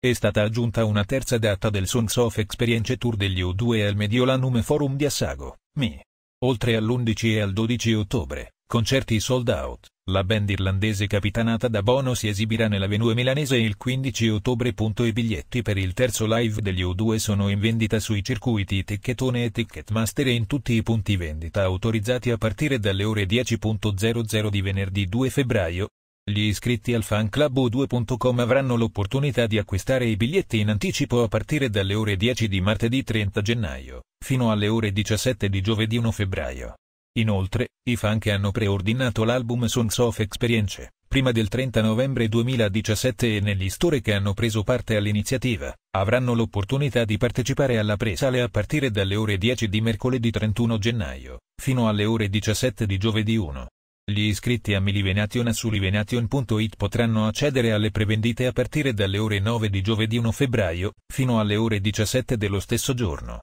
È stata aggiunta una terza data del Songs of Experience Tour degli U2 al Mediolanum Forum di Assago, Mi. Oltre all'11 e al 12 ottobre, concerti sold out, la band irlandese capitanata da Bono si esibirà nell'Avenue Milanese il 15 ottobre. I biglietti per il terzo live degli U2 sono in vendita sui circuiti Ticketone e Ticketmaster e in tutti i punti vendita autorizzati a partire dalle ore 10.00 di venerdì 2 febbraio, gli iscritti al fan club U2.com avranno l'opportunità di acquistare i biglietti in anticipo a partire dalle ore 10 di martedì 30 gennaio, fino alle ore 17 di giovedì 1 febbraio. Inoltre, i fan che hanno preordinato l'album Songs of Experience, prima del 30 novembre 2017 e negli store che hanno preso parte all'iniziativa, avranno l'opportunità di partecipare alla presale a partire dalle ore 10 di mercoledì 31 gennaio, fino alle ore 17 di giovedì 1. Gli iscritti a Milivenation su livenation.it potranno accedere alle prevendite a partire dalle ore 9 di giovedì 1 febbraio, fino alle ore 17 dello stesso giorno.